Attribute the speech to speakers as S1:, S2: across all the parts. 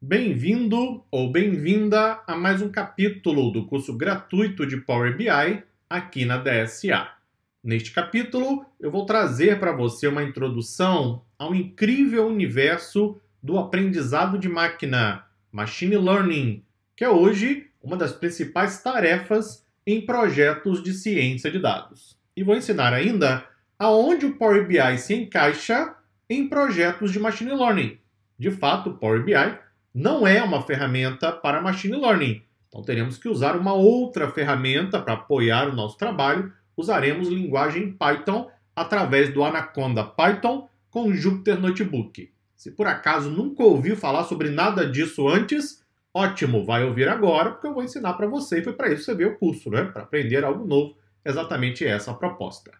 S1: Bem-vindo ou bem-vinda a mais um capítulo do curso gratuito de Power BI aqui na DSA. Neste capítulo, eu vou trazer para você uma introdução ao incrível universo do aprendizado de máquina, Machine Learning, que é hoje uma das principais tarefas em projetos de ciência de dados. E vou ensinar ainda aonde o Power BI se encaixa em projetos de Machine Learning. De fato, o Power BI não é uma ferramenta para machine learning. Então teremos que usar uma outra ferramenta para apoiar o nosso trabalho. Usaremos linguagem Python através do Anaconda Python com Jupyter Notebook. Se por acaso nunca ouviu falar sobre nada disso antes, ótimo, vai ouvir agora, porque eu vou ensinar para você e foi para isso que você veio o curso, né? Para aprender algo novo, exatamente essa a proposta.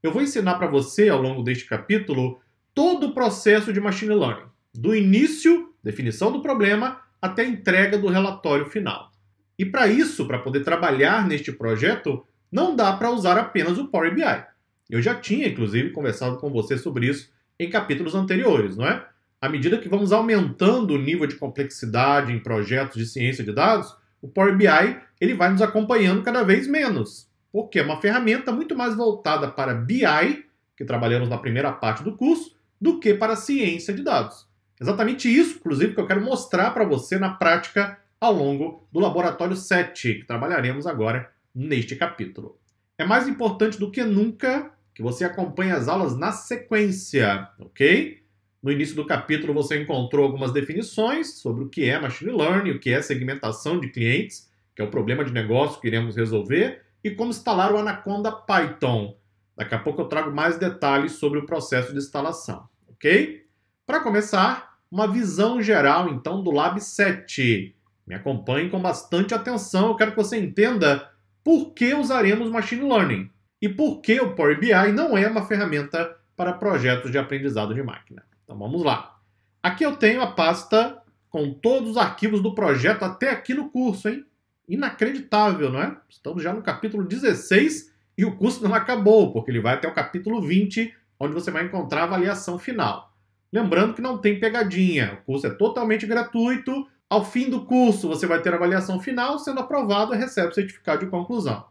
S1: Eu vou ensinar para você ao longo deste capítulo todo o processo de machine learning, do início definição do problema até a entrega do relatório final. E para isso, para poder trabalhar neste projeto, não dá para usar apenas o Power BI. Eu já tinha, inclusive, conversado com você sobre isso em capítulos anteriores, não é? À medida que vamos aumentando o nível de complexidade em projetos de ciência de dados, o Power BI ele vai nos acompanhando cada vez menos, porque é uma ferramenta muito mais voltada para BI, que trabalhamos na primeira parte do curso, do que para ciência de dados. Exatamente isso, inclusive, que eu quero mostrar para você na prática ao longo do laboratório 7, que trabalharemos agora neste capítulo. É mais importante do que nunca que você acompanhe as aulas na sequência, ok? No início do capítulo você encontrou algumas definições sobre o que é machine learning, o que é segmentação de clientes, que é o problema de negócio que iremos resolver, e como instalar o Anaconda Python. Daqui a pouco eu trago mais detalhes sobre o processo de instalação, ok? Para começar, uma visão geral, então, do Lab 7. Me acompanhe com bastante atenção, eu quero que você entenda por que usaremos Machine Learning e por que o Power BI não é uma ferramenta para projetos de aprendizado de máquina. Então vamos lá. Aqui eu tenho a pasta com todos os arquivos do projeto até aqui no curso, hein? Inacreditável, não é? Estamos já no capítulo 16 e o curso não acabou, porque ele vai até o capítulo 20, onde você vai encontrar a avaliação final. Lembrando que não tem pegadinha, o curso é totalmente gratuito. Ao fim do curso, você vai ter a avaliação final, sendo aprovado, recebe o certificado de conclusão.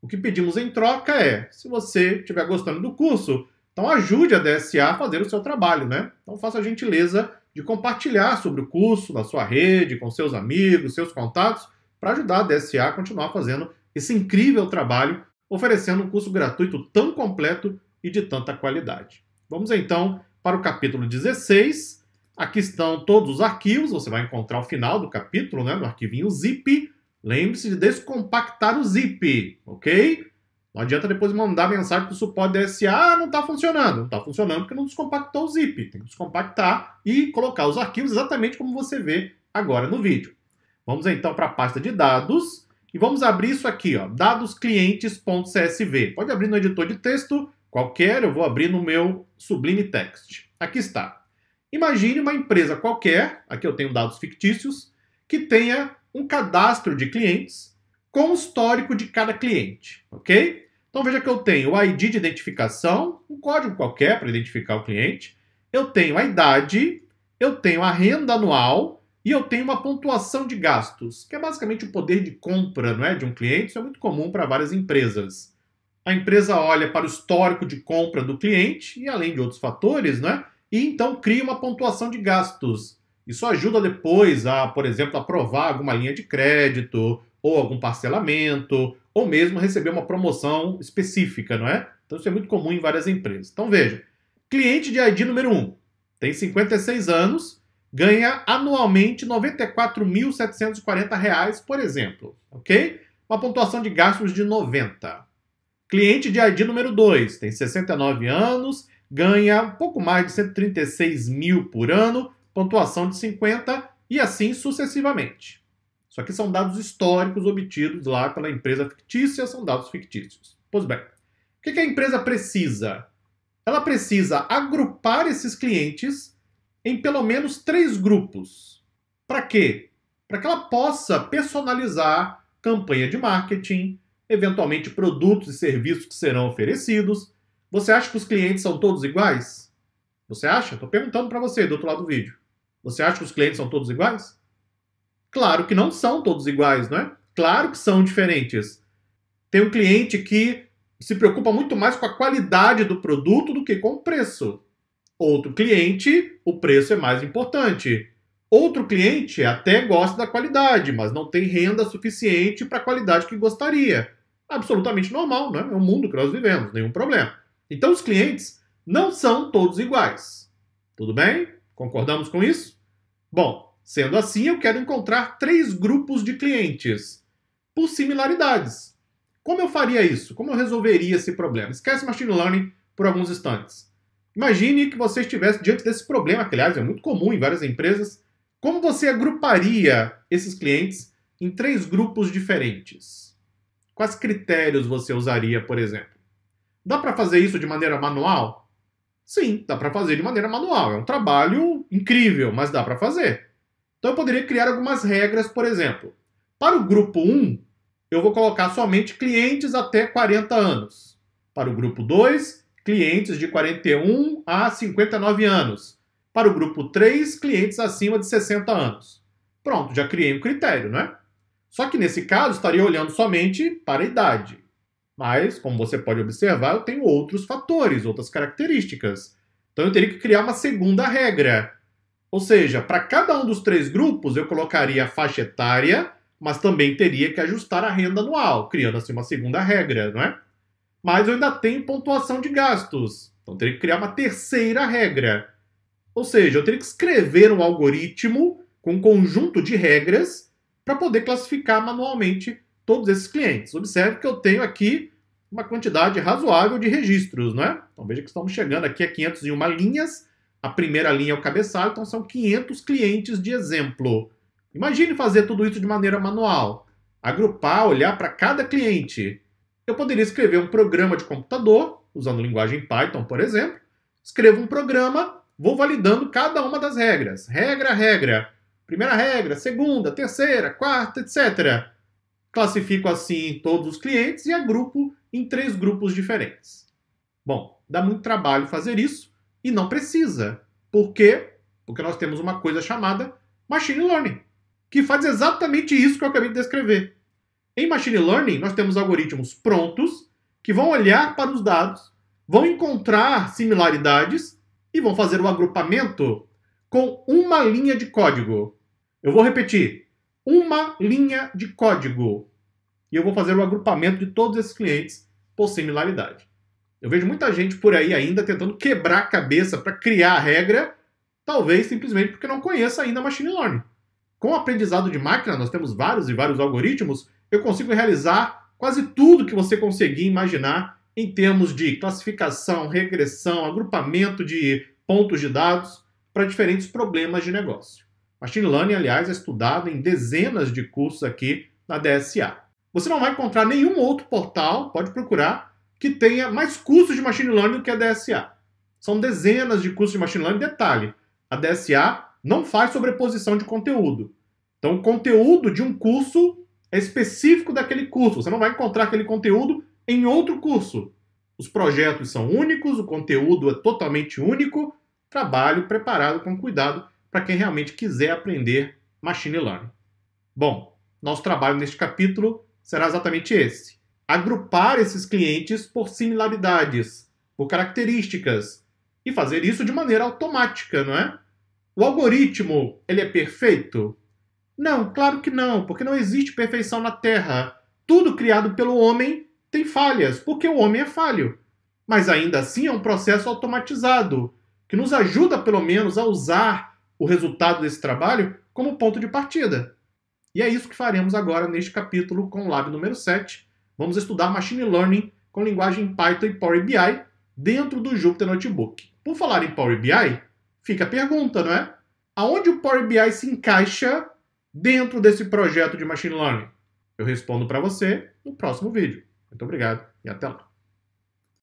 S1: O que pedimos em troca é, se você estiver gostando do curso, então ajude a DSA a fazer o seu trabalho, né? Então faça a gentileza de compartilhar sobre o curso na sua rede, com seus amigos, seus contatos, para ajudar a DSA a continuar fazendo esse incrível trabalho, oferecendo um curso gratuito tão completo e de tanta qualidade. Vamos então para o capítulo 16. Aqui estão todos os arquivos, você vai encontrar o final do capítulo, né, no arquivinho zip. Lembre-se de descompactar o zip, ok? Não adianta depois mandar mensagem para o suporte DSA, ah, não está funcionando. Não está funcionando porque não descompactou o zip. Tem que descompactar e colocar os arquivos exatamente como você vê agora no vídeo. Vamos então para a pasta de dados e vamos abrir isso aqui, ó, dadosclientes.csv. Pode abrir no editor de texto qualquer, eu vou abrir no meu Sublime Text. Aqui está. Imagine uma empresa qualquer, aqui eu tenho dados fictícios, que tenha um cadastro de clientes com o histórico de cada cliente, ok? Então veja que eu tenho o ID de identificação, um código qualquer para identificar o cliente, eu tenho a idade, eu tenho a renda anual e eu tenho uma pontuação de gastos, que é basicamente o poder de compra não é, de um cliente, isso é muito comum para várias empresas a empresa olha para o histórico de compra do cliente e além de outros fatores, né? E então cria uma pontuação de gastos. Isso ajuda depois a, por exemplo, aprovar alguma linha de crédito ou algum parcelamento ou mesmo receber uma promoção específica, não é? Então isso é muito comum em várias empresas. Então veja, cliente de ID número 1, tem 56 anos, ganha anualmente R$ 94.740, por exemplo, ok? Uma pontuação de gastos de 90. Cliente de ID número 2, tem 69 anos, ganha um pouco mais de 136 mil por ano, pontuação de 50 e assim sucessivamente. Isso aqui são dados históricos obtidos lá pela empresa fictícia, são dados fictícios. Pois bem, o que a empresa precisa? Ela precisa agrupar esses clientes em pelo menos três grupos. Para quê? Para que ela possa personalizar campanha de marketing, eventualmente produtos e serviços que serão oferecidos. Você acha que os clientes são todos iguais? Você acha? Estou perguntando para você do outro lado do vídeo. Você acha que os clientes são todos iguais? Claro que não são todos iguais, não é? Claro que são diferentes. Tem um cliente que se preocupa muito mais com a qualidade do produto do que com o preço. Outro cliente, o preço é mais importante. Outro cliente até gosta da qualidade, mas não tem renda suficiente para a qualidade que gostaria. Absolutamente normal, né? É o mundo que nós vivemos, nenhum problema. Então os clientes não são todos iguais. Tudo bem? Concordamos com isso? Bom, sendo assim, eu quero encontrar três grupos de clientes por similaridades. Como eu faria isso? Como eu resolveria esse problema? Esquece machine learning por alguns instantes. Imagine que você estivesse diante desse problema, que aliás é muito comum em várias empresas, como você agruparia esses clientes em três grupos diferentes? Quais critérios você usaria, por exemplo? Dá para fazer isso de maneira manual? Sim, dá para fazer de maneira manual. É um trabalho incrível, mas dá para fazer. Então eu poderia criar algumas regras, por exemplo. Para o grupo 1, eu vou colocar somente clientes até 40 anos. Para o grupo 2, clientes de 41 a 59 anos. Para o grupo 3, clientes acima de 60 anos. Pronto, já criei um critério, é? Só que nesse caso estaria olhando somente para a idade. Mas, como você pode observar, eu tenho outros fatores, outras características. Então eu teria que criar uma segunda regra. Ou seja, para cada um dos três grupos eu colocaria a faixa etária, mas também teria que ajustar a renda anual, criando assim uma segunda regra, não é? Mas eu ainda tenho pontuação de gastos. Então teria que criar uma terceira regra. Ou seja, eu teria que escrever um algoritmo com um conjunto de regras para poder classificar manualmente todos esses clientes. Observe que eu tenho aqui uma quantidade razoável de registros, não é? Então veja que estamos chegando aqui a 501 linhas. A primeira linha é o cabeçalho, então são 500 clientes de exemplo. Imagine fazer tudo isso de maneira manual. Agrupar, olhar para cada cliente. Eu poderia escrever um programa de computador, usando linguagem Python, por exemplo. Escrevo um programa vou validando cada uma das regras. Regra, regra. Primeira regra, segunda, terceira, quarta, etc. Classifico assim todos os clientes e agrupo em três grupos diferentes. Bom, dá muito trabalho fazer isso e não precisa. Por quê? Porque nós temos uma coisa chamada Machine Learning, que faz exatamente isso que eu acabei de descrever. Em Machine Learning, nós temos algoritmos prontos que vão olhar para os dados, vão encontrar similaridades e vão fazer o agrupamento com uma linha de código. Eu vou repetir: uma linha de código. E eu vou fazer o agrupamento de todos esses clientes por similaridade. Eu vejo muita gente por aí ainda tentando quebrar a cabeça para criar a regra, talvez simplesmente porque não conheça ainda machine learning. Com o aprendizado de máquina, nós temos vários e vários algoritmos, eu consigo realizar quase tudo que você conseguir imaginar em termos de classificação, regressão, agrupamento de pontos de dados para diferentes problemas de negócio. Machine Learning, aliás, é estudado em dezenas de cursos aqui na DSA. Você não vai encontrar nenhum outro portal, pode procurar, que tenha mais cursos de Machine Learning do que a DSA. São dezenas de cursos de Machine Learning. Detalhe, a DSA não faz sobreposição de conteúdo. Então, o conteúdo de um curso é específico daquele curso. Você não vai encontrar aquele conteúdo em outro curso. Os projetos são únicos, o conteúdo é totalmente único, trabalho preparado com cuidado para quem realmente quiser aprender machine learning. Bom, nosso trabalho neste capítulo será exatamente esse: agrupar esses clientes por similaridades, por características e fazer isso de maneira automática, não é? O algoritmo, ele é perfeito? Não, claro que não, porque não existe perfeição na Terra. Tudo criado pelo homem tem falhas, porque o homem é falho. Mas ainda assim é um processo automatizado, que nos ajuda pelo menos a usar o resultado desse trabalho como ponto de partida. E é isso que faremos agora neste capítulo com o Lab número 7. Vamos estudar Machine Learning com linguagem Python e Power BI dentro do Jupyter Notebook. Por falar em Power BI, fica a pergunta, não é? Aonde o Power BI se encaixa dentro desse projeto de Machine Learning? Eu respondo para você no próximo vídeo. Muito obrigado e até lá.